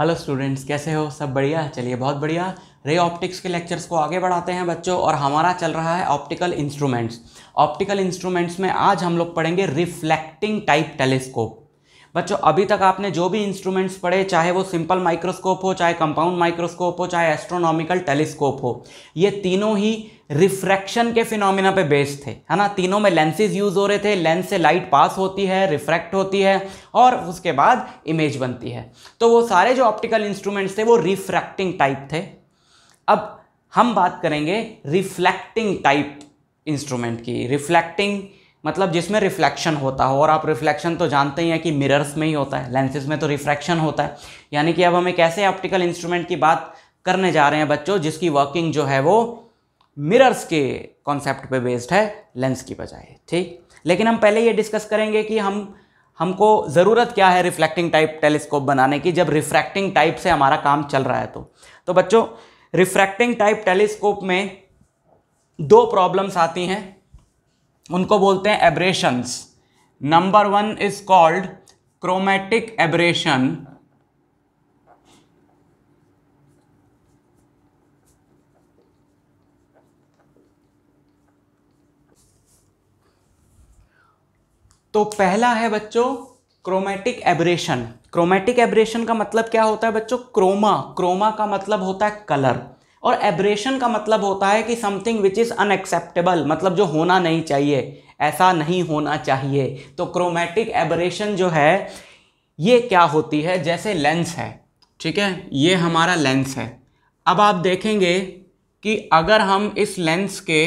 hello students कैसे हो सब बढ़िया चलिए बहुत बढ़िया रे ऑप्टिक्स के लेक्चर्स को आगे बढ़ाते हैं बच्चों और हमारा चल रहा है ऑप्टिकल इंस्ट्रूमेंट्स ऑप्टिकल इंस्ट्रूमेंट्स में आज हम लोग पढ़ेंगे रिफ्लेक्टिंग टाइप टेलीस्कोप बच्चों अभी तक आपने जो भी इंस्ट्रूमेंट्स पढ़े चाहे वो सिंपल माइक्रोस्कोप हो चाहे कंपाउंड माइक्रोस्कोप हो चाहे एस्ट्रोनॉमिकल टेलीस्कोप हो ये तीनों ही रिफ्रैक्शन के फिनोमिना पे बेस्ड थे है ना तीनों में लेंसेज यूज़ हो रहे थे लेंस से लाइट पास होती है रिफ्रैक्ट होती है और उसके बाद इमेज बनती है तो वो सारे जो ऑप्टिकल इंस्ट्रूमेंट्स थे वो रिफ्रैक्टिंग टाइप थे अब हम बात करेंगे रिफ्लेक्टिंग टाइप इंस्ट्रूमेंट की रिफ्लेक्टिंग मतलब जिसमें रिफ्लेक्शन होता हो और आप रिफ्लेक्शन तो जानते ही हैं कि मिरर्स में ही होता है लेंसेज में तो रिफ्रैक्शन होता है यानी कि अब हम एक ऐसे ऑप्टिकल इंस्ट्रूमेंट की बात करने जा रहे हैं बच्चों जिसकी वर्किंग जो है वो मिरर्स के कॉन्सेप्ट पे बेस्ड है लेंस की बजाय ठीक लेकिन हम पहले ये डिस्कस करेंगे कि हम हमको ज़रूरत क्या है रिफ्लेक्टिंग टाइप टेलीस्कोप बनाने की जब रिफ्रैक्टिंग टाइप से हमारा काम चल रहा है तो तो बच्चों रिफ्रैक्टिंग टाइप टेलीस्कोप में दो प्रॉब्लम्स आती हैं उनको बोलते हैं aberrations number one is called chromatic aberration तो पहला है बच्चों क्रोमेटिक एब्रेशन क्रोमेटिक एब्रेशन का मतलब क्या होता है बच्चों क्रोमा क्रोमा का मतलब होता है कलर और एब्रेशन का मतलब होता है कि समथिंग विच इज़ अनएक्सेप्टेबल मतलब जो होना नहीं चाहिए ऐसा नहीं होना चाहिए तो क्रोमेटिक एबरेशन जो है ये क्या होती है जैसे लेंस है ठीक है ये हमारा लेंस है अब आप देखेंगे कि अगर हम इस लेंस के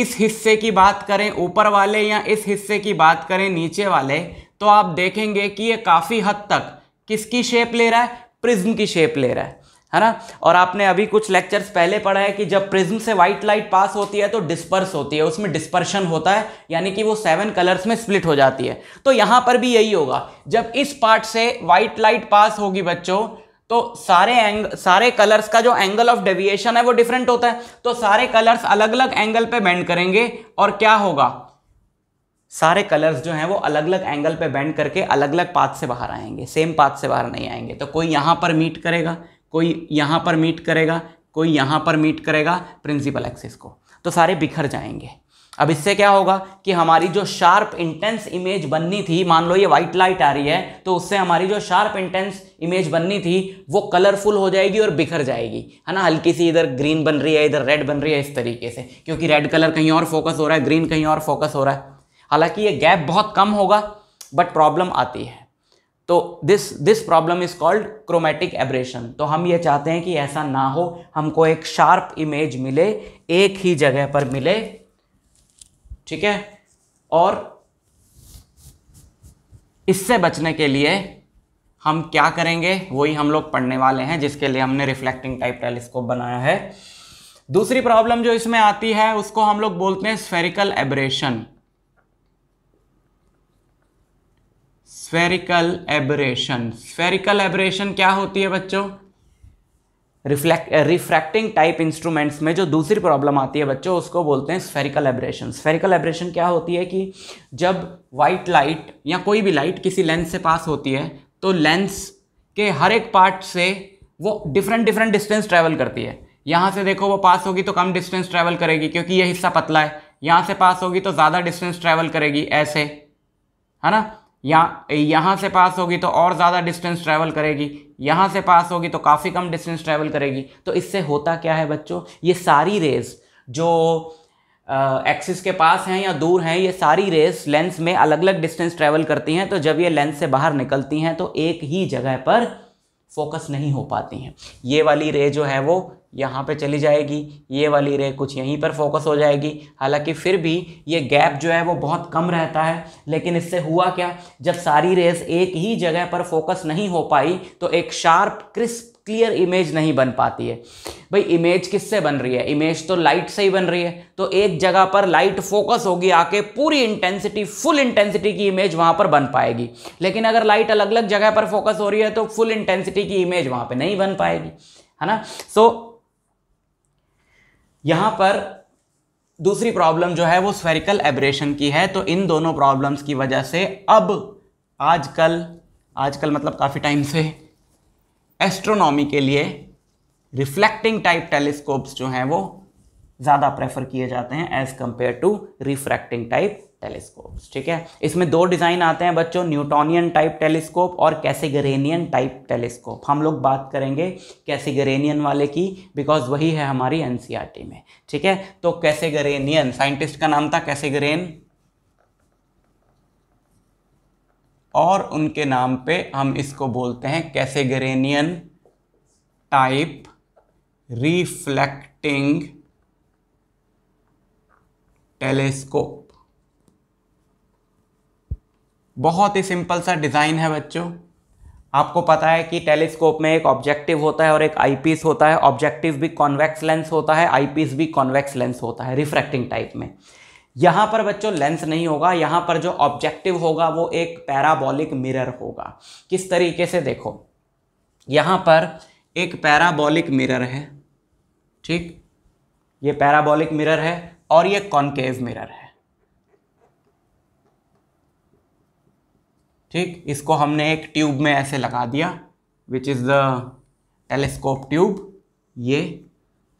इस हिस्से की बात करें ऊपर वाले या इस हिस्से की बात करें नीचे वाले तो आप देखेंगे कि ये काफ़ी हद तक किसकी शेप ले रहा है प्रिज्म की शेप ले रहा है है ना और आपने अभी कुछ लेक्चर्स पहले पढ़ा है कि जब प्रिज्म से व्हाइट लाइट पास होती है तो डिस्पर्स होती है उसमें डिस्पर्शन होता है यानी कि वो सेवन कलर्स में स्प्लिट हो जाती है तो यहाँ पर भी यही होगा जब इस पार्ट से वाइट लाइट पास होगी बच्चों तो सारे एंग सारे कलर्स का जो एंगल ऑफ डेविएशन है वो डिफरेंट होता है तो सारे कलर्स अलग अलग एंगल पे बैंड करेंगे और क्या होगा सारे कलर्स जो हैं वो अलग अलग एंगल पे बेंड करके अलग अलग पाथ से बाहर आएंगे सेम पाथ से बाहर नहीं आएंगे तो कोई यहाँ पर मीट करेगा कोई यहाँ पर मीट करेगा कोई यहाँ पर मीट करेगा प्रिंसिपल एक्सिस को तो सारे बिखर जाएंगे अब इससे क्या होगा कि हमारी जो शार्प इंटेंस इमेज बननी थी मान लो ये वाइट लाइट आ रही है तो उससे हमारी जो शार्प इंटेंस इमेज बननी थी वो कलरफुल हो जाएगी और बिखर जाएगी है ना हल्की सी इधर ग्रीन बन रही है इधर रेड बन रही है इस तरीके से क्योंकि रेड कलर कहीं और फोकस हो रहा है ग्रीन कहीं और फोकस हो रहा है हालांकि ये गैप बहुत कम होगा बट प्रॉब्लम आती है तो this this problem is called chromatic aberration तो हम ये चाहते हैं कि ऐसा ना हो हमको एक शार्प इमेज मिले एक ही जगह पर मिले ठीक है और इससे बचने के लिए हम क्या करेंगे वही हम लोग पढ़ने वाले हैं जिसके लिए हमने रिफ्लेक्टिंग टाइप टेलीस्कोप बनाया है दूसरी प्रॉब्लम जो इसमें आती है उसको हम लोग बोलते हैं spherical aberration spherical aberration spherical aberration क्या होती है बच्चों रिफ्लेक्ट रिफ्रैक्टिंग टाइप इंस्ट्रूमेंट्स में जो दूसरी प्रॉब्लम आती है बच्चों उसको बोलते हैं स्फेरिकल एब्रेशन स्फेरिकल एब्रेशन क्या होती है कि जब वाइट लाइट या कोई भी लाइट किसी लेंस से पास होती है तो लेंस के हर एक पार्ट से वो डिफरेंट डिफरेंट डिस्टेंस ट्रैवल करती है यहाँ से देखो वो पास होगी तो कम डिस्टेंस ट्रैवल करेगी क्योंकि ये हिस्सा पतला है यहाँ से पास होगी तो ज़्यादा डिस्टेंस ट्रैवल करेगी ऐसे है ना यहाँ यहाँ से पास होगी तो और ज़्यादा डिस्टेंस ट्रैवल करेगी यहाँ से पास होगी तो काफ़ी कम डिस्टेंस ट्रैवल करेगी तो इससे होता क्या है बच्चों ये सारी रेस जो एक्सिस के पास हैं या दूर हैं ये सारी रेस लेंस में अलग अलग डिस्टेंस ट्रैवल करती हैं तो जब ये लेंस से बाहर निकलती हैं तो एक ही जगह पर फोकस नहीं हो पाती हैं ये वाली रे जो है वो यहाँ पे चली जाएगी ये वाली रे कुछ यहीं पर फोकस हो जाएगी हालांकि फिर भी ये गैप जो है वो बहुत कम रहता है लेकिन इससे हुआ क्या जब सारी रेस एक ही जगह पर फोकस नहीं हो पाई तो एक शार्प क्रिस्प क्लियर इमेज नहीं बन पाती है भाई इमेज किससे बन रही है इमेज तो लाइट से ही बन रही है तो एक जगह पर लाइट फोकस होगी आके पूरी इंटेंसिटी फुल इंटेंसिटी की इमेज वहां पर बन पाएगी लेकिन अगर लाइट अलग अलग जगह पर फोकस हो रही है तो फुल इंटेंसिटी की इमेज वहां पर नहीं बन पाएगी है ना सो so, यहां पर दूसरी प्रॉब्लम जो है वो स्फेरिकल एब्रेशन की है तो इन दोनों प्रॉब्लम्स की वजह से अब आजकल आजकल मतलब काफ़ी टाइम से एस्ट्रोनॉमी के लिए रिफ्लेक्टिंग टाइप टेलीस्कोप्स जो हैं वो ज़्यादा प्रेफर किए जाते हैं as compare to refracting type telescopes ठीक है इसमें दो डिज़ाइन आते हैं बच्चों न्यूटोनियन टाइप टेलीस्कोप और कैसेगरेनियन टाइप टेलीस्कोप हम लोग बात करेंगे कैसेगरेनियन वाले की बिकॉज वही है हमारी एनसीईआरटी e में ठीक है तो कैसेगरेनियन साइंटिस्ट का नाम था कैसेगरेन और उनके नाम पे हम इसको बोलते हैं कैसेगरेनियन टाइप रिफ्लेक्टिंग टेलीस्कोप बहुत ही सिंपल सा डिज़ाइन है बच्चों आपको पता है कि टेलीस्कोप में एक ऑब्जेक्टिव होता है और एक आईपीस होता है ऑब्जेक्टिव भी कॉन्वेक्स लेंस होता है आईपीस भी कॉन्वेक्स लेंस होता है रिफ्रैक्टिंग टाइप में यहाँ पर बच्चों लेंस नहीं होगा यहाँ पर जो ऑब्जेक्टिव होगा वो एक पैराबॉलिक मिरर होगा किस तरीके से देखो यहाँ पर एक पैराबॉलिक मिरर है ठीक ये पैराबॉलिक मिरर है और ये कॉन्केव मिरर है ठीक इसको हमने एक ट्यूब में ऐसे लगा दिया which is the telescope tube ये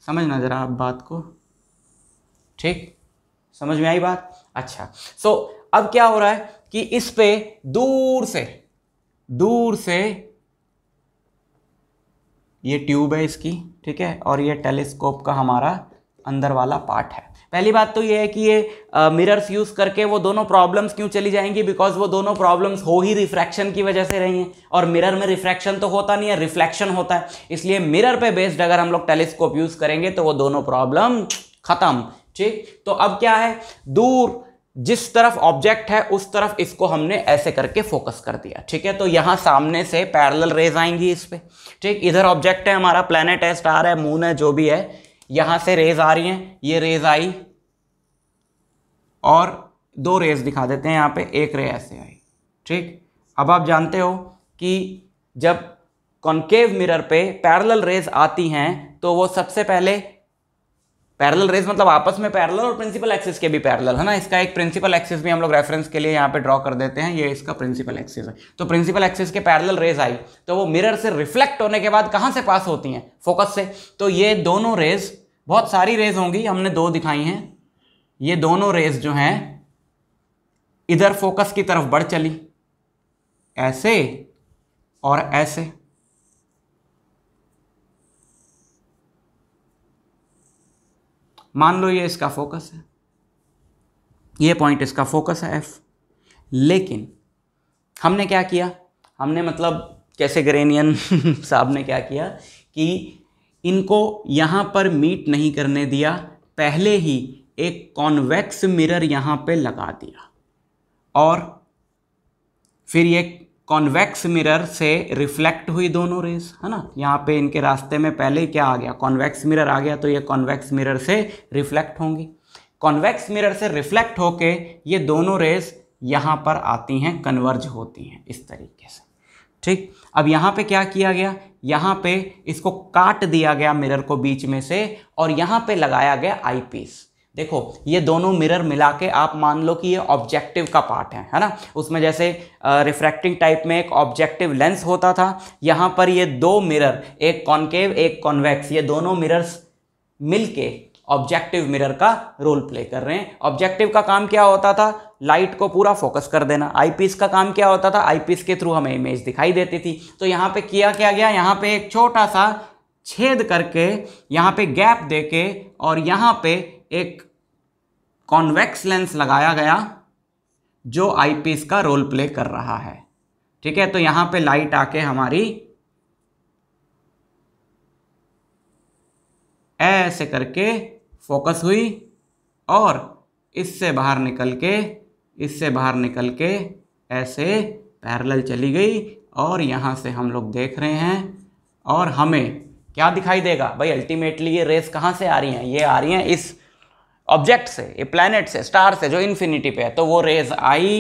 समझना ज़रा आप बात को ठीक समझ में आई बात अच्छा सो so, अब क्या हो रहा है कि इस पे दूर से दूर से ये ट्यूब है इसकी ठीक है और ये टेलीस्कोप का हमारा अंदर वाला पार्ट है पहली बात तो ये है कि ये मिरर्स यूज़ करके वो दोनों प्रॉब्लम्स क्यों चली जाएंगी बिकॉज वो दोनों प्रॉब्लम्स हो ही रिफ्रैक्शन की वजह से रही हैं और मिरर में रिफ्रैक्शन तो होता नहीं है रिफ्लेक्शन होता है इसलिए मिरर पे बेस्ड अगर हम लोग टेलीस्कोप यूज़ करेंगे तो वो दोनों प्रॉब्लम खत्म ठीक तो अब क्या है दूर जिस तरफ ऑब्जेक्ट है उस तरफ इसको हमने ऐसे करके फोकस कर दिया ठीक है तो यहाँ सामने से पैरेलल रेज आएंगी इस पर ठीक इधर ऑब्जेक्ट है हमारा प्लानट है स्टार है मून है जो भी है यहाँ से रेज आ रही हैं ये रेज आई और दो रेज दिखा देते हैं यहाँ पे एक रे ऐसे आई ठीक अब आप जानते हो कि जब कॉन्केव मिरर पे पैरेलल रेज आती हैं तो वो सबसे पहले पैरेलल रेस मतलब आपस में पैरेलल और प्रिंसिपल एक्सिस के भी पैरेलल है ना इसका एक प्रिंसिपल एक्सिस भी हम लोग रेफरेंस के लिए यहाँ पे ड्रॉ कर देते हैं ये इसका प्रिंसिपल एक्सिस है तो प्रिंसिपल एक्सिस के पैरेलल रेस आई तो वो मिरर से रिफ्लेक्ट होने के बाद कहाँ से पास होती हैं फोकस से तो ये दोनों रेज बहुत सारी रेज होंगी हमने दो दिखाई हैं ये दोनों रेज जो हैं इधर फोकस की तरफ बढ़ चली ऐसे और ऐसे मान लो ये इसका फोकस है ये पॉइंट इसका फोकस है एफ लेकिन हमने क्या किया हमने मतलब कैसे ग्रेनियन साहब ने क्या किया कि इनको यहाँ पर मीट नहीं करने दिया पहले ही एक कॉन्वेक्स मिरर यहाँ पे लगा दिया और फिर ये कॉन्वेक्स मिरर से रिफ्लेक्ट हुई दोनों रेस है ना यहाँ पे इनके रास्ते में पहले ही क्या आ गया कॉन्वेक्स मिरर आ गया तो ये कॉन्वेक्स मिरर से रिफ्लेक्ट होंगी कॉन्वेक्स मिरर से रिफ्लेक्ट होके ये दोनों रेस यहाँ पर आती हैं कन्वर्ज होती हैं इस तरीके से ठीक अब यहाँ पे क्या किया गया यहाँ पे इसको काट दिया गया मिरर को बीच में से और यहाँ पे लगाया गया आईपीस देखो ये दोनों मिरर मिला के आप मान लो कि ये ऑब्जेक्टिव का पार्ट है है ना उसमें जैसे रिफ्रैक्टिंग टाइप में एक ऑब्जेक्टिव लेंस होता था यहाँ पर ये दो मिरर एक कॉन्केव एक कॉन्वेक्स ये दोनों मिरर्स मिलके ऑब्जेक्टिव मिरर का रोल प्ले कर रहे हैं ऑब्जेक्टिव का काम क्या होता था लाइट को पूरा फोकस कर देना आईपीस का काम क्या होता था आईपीस के थ्रू हमें इमेज दिखाई देती थी तो यहाँ पे किया क्या गया यहाँ पे एक छोटा सा छेद करके यहाँ पे गैप देके और यहाँ पे एक कॉन्वेक्स लेंस लगाया गया जो आईपीस का रोल प्ले कर रहा है ठीक है तो यहाँ पे लाइट आके हमारी ऐसे करके फोकस हुई और इससे बाहर निकल के इससे बाहर निकल के ऐसे पैरेलल चली गई और यहाँ से हम लोग देख रहे हैं और हमें क्या दिखाई देगा भाई अल्टीमेटली ये रेस कहाँ से आ रही हैं ये आ रही हैं इस ऑब्जेक्ट से ये प्लानट से स्टार से जो इन्फिनिटी पे है तो वो रेज आई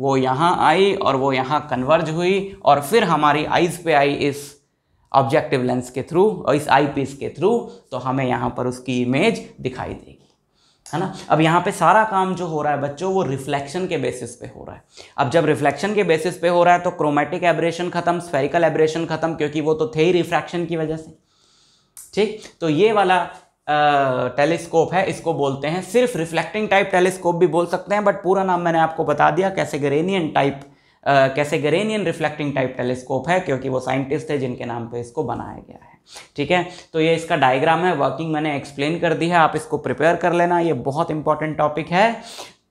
वो यहाँ आई और वो यहाँ कन्वर्ज हुई और फिर हमारी आइज पे आई इस ऑब्जेक्टिव लेंस के थ्रू और इस आई पीस के थ्रू तो हमें यहाँ पर उसकी इमेज दिखाई देगी है ना अब यहाँ पे सारा काम जो हो रहा है बच्चों वो रिफ्लेक्शन के बेसिस पे हो रहा है अब जब रिफ्लेक्शन के बेसिस पे हो रहा है तो क्रोमेटिक एब्रेशन खत्म स्फेरिकल एब्रेशन खत्म क्योंकि वो तो थे ही रिफ्रैक्शन की वजह से ठीक तो ये वाला टेलीस्कोप है इसको बोलते हैं सिर्फ रिफ्लेक्टिंग टाइप टेलीस्कोप भी बोल सकते हैं बट पूरा नाम मैंने आपको बता दिया कैसे गरेनियन टाइप कैसे गरेनियन रिफ्लेक्टिंग टाइप टेलीस्कोप है क्योंकि वो साइंटिस्ट है जिनके नाम पे इसको बनाया गया है ठीक है तो ये इसका डायग्राम है वर्किंग मैंने एक्सप्लेन कर दी है आप इसको प्रिपेयर कर लेना ये बहुत इंपॉर्टेंट टॉपिक है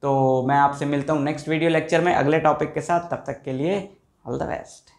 तो मैं आपसे मिलता हूँ नेक्स्ट वीडियो लेक्चर में अगले टॉपिक के साथ तब तक के लिए ऑल द बेस्ट